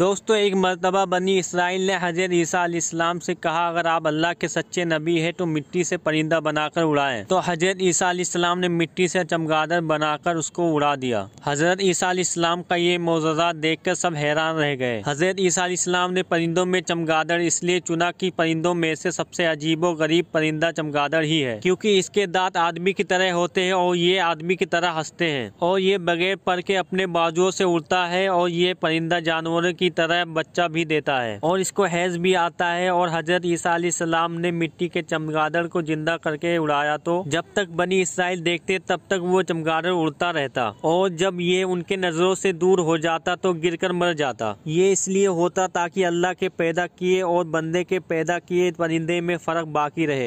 दोस्तों एक मरतबा बनी इसराइल ने हजर ईसा इस्लाम से कहा अगर आप अल्लाह के सच्चे नबी हैं तो मिट्टी से परिंदा बनाकर उड़ाएं तो हजरत ईसा इस्लाम ने मिट्टी से चमगादड़ बनाकर उसको उड़ा दिया हजरत ईसा इस्लाम का ये मोजा देखकर सब हैरान रह गए हजरत ईसा इस्लाम ने परिंदों में चमगादड़ इसलिए चुना कि परिंदों में से सबसे अजीबो गरीब परिंदा चमगादड़ ही है क्योंकि इसके दाँत आदमी की तरह होते हैं और ये आदमी की तरह हंसते हैं और ये बगैर पढ़ के अपने बाजुओं से उड़ता है और ये परिंदा जानवरों की की तरह बच्चा भी देता है और इसको हैज भी आता है और हजरत ईसा सलाम ने मिट्टी के चमगादड़ को जिंदा करके उड़ाया तो जब तक बनी इसराइल देखते तब तक वो चमगादड़ उड़ता रहता और जब ये उनके नजरों से दूर हो जाता तो कर मर जाता ये इसलिए होता ताकि अल्लाह के पैदा किए और बंदे के पैदा किए परिंदे में फर्क बाकी रहे